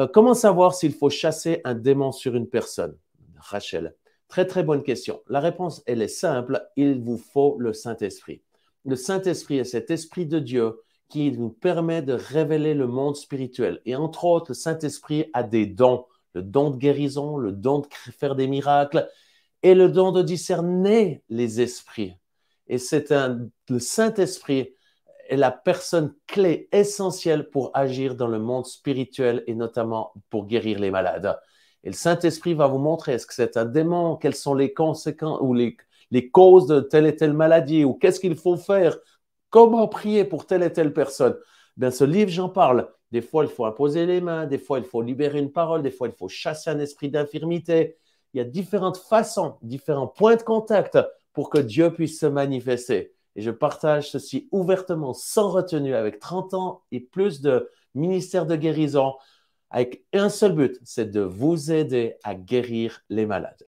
Euh, comment savoir s'il faut chasser un démon sur une personne Rachel, très très bonne question. La réponse, elle est simple, il vous faut le Saint-Esprit. Le Saint-Esprit est cet Esprit de Dieu qui nous permet de révéler le monde spirituel. Et entre autres, le Saint-Esprit a des dons, le don de guérison, le don de faire des miracles et le don de discerner les esprits. Et c'est le Saint-Esprit est la personne clé essentielle pour agir dans le monde spirituel et notamment pour guérir les malades. Et le Saint-Esprit va vous montrer est-ce que c'est un démon, quelles sont les conséquences ou les, causes de telle et telle maladie ou qu'est-ce qu'il faut faire, comment prier pour telle et telle personne. Bien, ce livre, j'en parle. Des fois, il faut imposer les mains, des fois, il faut libérer une parole, des fois, il faut chasser un esprit d'infirmité. Il y a différentes façons, différents points de contact pour que Dieu puisse se manifester et je partage ceci ouvertement, sans retenue, avec 30 ans et plus de ministère de guérison, avec un seul but, c'est de vous aider à guérir les malades.